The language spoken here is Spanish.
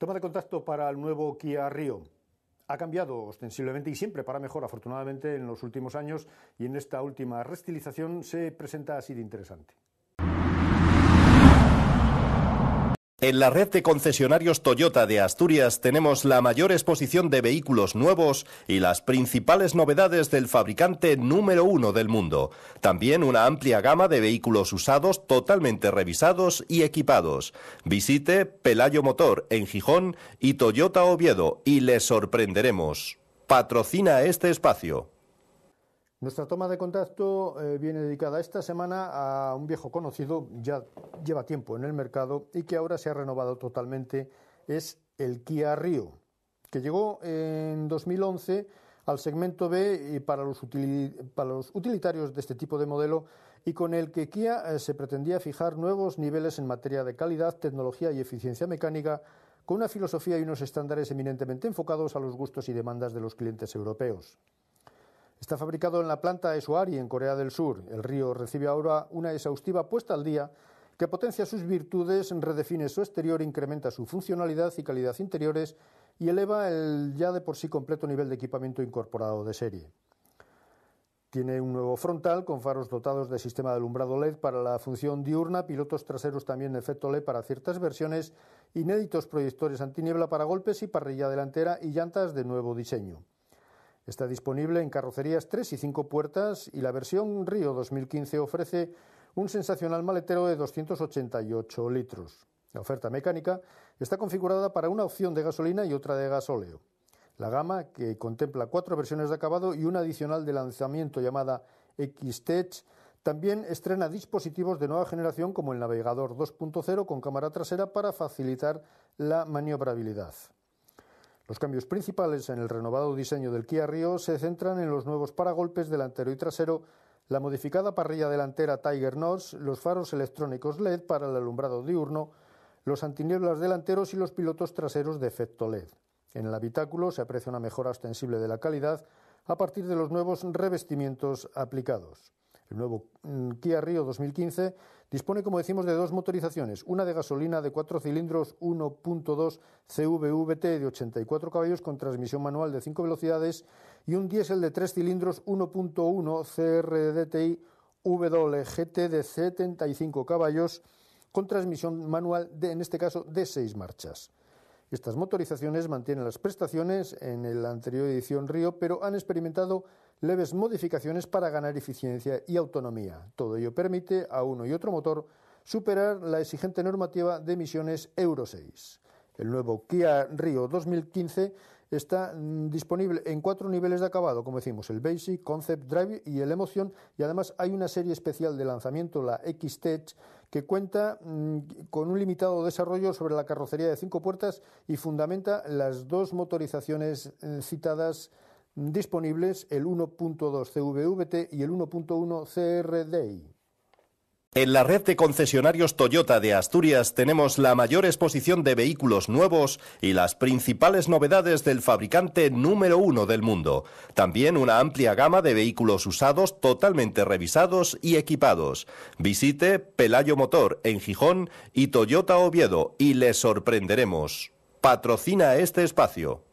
Toma de contacto para el nuevo Kia Río Ha cambiado ostensiblemente y siempre para mejor, afortunadamente, en los últimos años y en esta última restilización se presenta así de interesante. En la red de concesionarios Toyota de Asturias tenemos la mayor exposición de vehículos nuevos y las principales novedades del fabricante número uno del mundo. También una amplia gama de vehículos usados totalmente revisados y equipados. Visite Pelayo Motor en Gijón y Toyota Oviedo y les sorprenderemos. Patrocina este espacio. Nuestra toma de contacto eh, viene dedicada esta semana a un viejo conocido, ya lleva tiempo en el mercado y que ahora se ha renovado totalmente, es el Kia Rio, que llegó en 2011 al segmento B y para los, utilitarios de este tipo de modelo y con el que Kia eh, se pretendía fijar nuevos niveles en materia de calidad, tecnología y eficiencia mecánica con una filosofía y unos estándares eminentemente enfocados a los gustos y demandas de los clientes europeos. Está fabricado en la planta Esuari, en Corea del Sur. El río recibe ahora una exhaustiva puesta al día que potencia sus virtudes, redefine su exterior, incrementa su funcionalidad y calidad interiores y eleva el ya de por sí completo nivel de equipamiento incorporado de serie. Tiene un nuevo frontal con faros dotados de sistema de alumbrado LED para la función diurna, pilotos traseros también de efecto LED para ciertas versiones, inéditos proyectores antiniebla para golpes y parrilla delantera y llantas de nuevo diseño. Está disponible en carrocerías 3 y 5 puertas y la versión Río 2015 ofrece un sensacional maletero de 288 litros. La oferta mecánica está configurada para una opción de gasolina y otra de gasóleo. La gama, que contempla cuatro versiones de acabado y una adicional de lanzamiento llamada X-Tech, también estrena dispositivos de nueva generación como el navegador 2.0 con cámara trasera para facilitar la maniobrabilidad. Los cambios principales en el renovado diseño del Kia Rio se centran en los nuevos paragolpes delantero y trasero, la modificada parrilla delantera Tiger Nose, los faros electrónicos LED para el alumbrado diurno, los antinieblas delanteros y los pilotos traseros de efecto LED. En el habitáculo se aprecia una mejora ostensible de la calidad a partir de los nuevos revestimientos aplicados el nuevo mm, Kia Rio 2015, dispone, como decimos, de dos motorizaciones, una de gasolina de cuatro cilindros 1.2 CVVT de 84 caballos con transmisión manual de cinco velocidades y un diésel de tres cilindros 1.1 CRDTI WGT de 75 caballos con transmisión manual de, en este caso, de seis marchas. Estas motorizaciones mantienen las prestaciones en la anterior edición Río, pero han experimentado leves modificaciones para ganar eficiencia y autonomía. Todo ello permite a uno y otro motor superar la exigente normativa de emisiones Euro 6. El nuevo Kia Rio 2015 está mm, disponible en cuatro niveles de acabado, como decimos, el Basic, Concept, Drive y el Emotion, y además hay una serie especial de lanzamiento, la X-Tech, que cuenta mm, con un limitado desarrollo sobre la carrocería de cinco puertas y fundamenta las dos motorizaciones eh, citadas disponibles el 1.2 CVVT y el 1.1 CRDI. En la red de concesionarios Toyota de Asturias tenemos la mayor exposición de vehículos nuevos y las principales novedades del fabricante número uno del mundo. También una amplia gama de vehículos usados totalmente revisados y equipados. Visite Pelayo Motor en Gijón y Toyota Oviedo y les sorprenderemos. Patrocina este espacio.